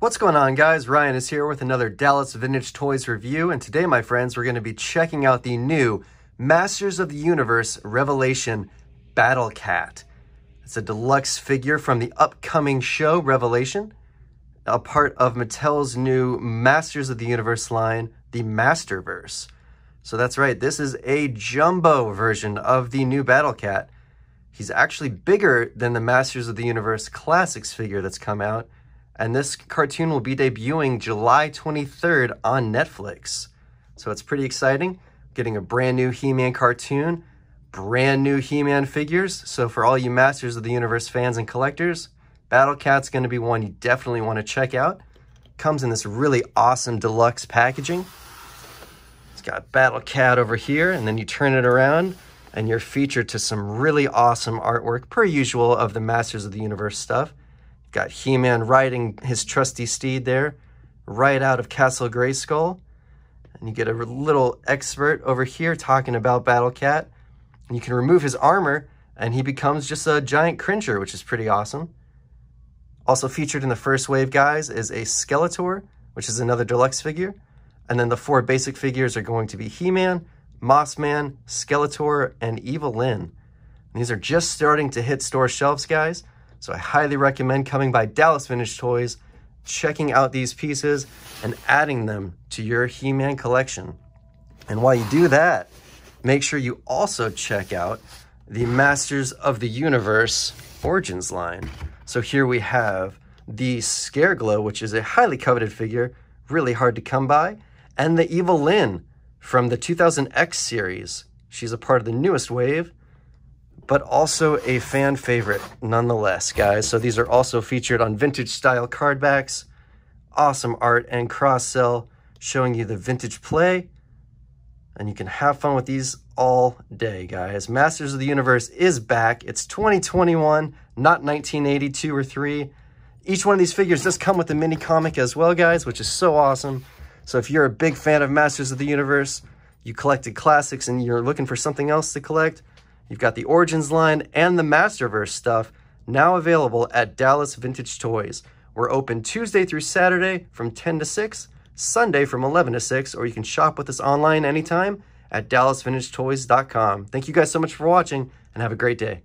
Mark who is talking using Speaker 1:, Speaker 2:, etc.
Speaker 1: What's going on guys? Ryan is here with another Dallas Vintage Toys review and today my friends we're going to be checking out the new Masters of the Universe Revelation Battle Cat. It's a deluxe figure from the upcoming show Revelation, a part of Mattel's new Masters of the Universe line, the Masterverse. So that's right, this is a jumbo version of the new Battle Cat. He's actually bigger than the Masters of the Universe Classics figure that's come out and this cartoon will be debuting July 23rd on Netflix. So it's pretty exciting. Getting a brand new He Man cartoon, brand new He Man figures. So for all you Masters of the Universe fans and collectors, Battle Cat's going to be one you definitely want to check out. Comes in this really awesome deluxe packaging. It's got Battle Cat over here, and then you turn it around and you're featured to some really awesome artwork, per usual, of the Masters of the Universe stuff. Got He-Man riding his trusty steed there, right out of Castle Grayskull. And you get a little expert over here talking about Battle Cat. And you can remove his armor, and he becomes just a giant cringer, which is pretty awesome. Also featured in the first wave, guys, is a Skeletor, which is another deluxe figure. And then the four basic figures are going to be He-Man, Man, Skeletor, and Evil Lyn. And these are just starting to hit store shelves, guys. So I highly recommend coming by Dallas Vintage Toys, checking out these pieces, and adding them to your He-Man collection. And while you do that, make sure you also check out the Masters of the Universe Origins line. So here we have the Scareglow, which is a highly coveted figure, really hard to come by, and the Evil Lyn from the 2000X series. She's a part of the newest wave, but also a fan favorite nonetheless, guys. So these are also featured on vintage style card backs, awesome art and cross sell showing you the vintage play. And you can have fun with these all day, guys. Masters of the Universe is back. It's 2021, not 1982 or 3. Each one of these figures does come with a mini comic as well, guys, which is so awesome. So if you're a big fan of Masters of the Universe, you collected classics and you're looking for something else to collect, You've got the Origins line and the Masterverse stuff now available at Dallas Vintage Toys. We're open Tuesday through Saturday from 10 to 6, Sunday from 11 to 6, or you can shop with us online anytime at dallasvintagetoys.com. Thank you guys so much for watching and have a great day.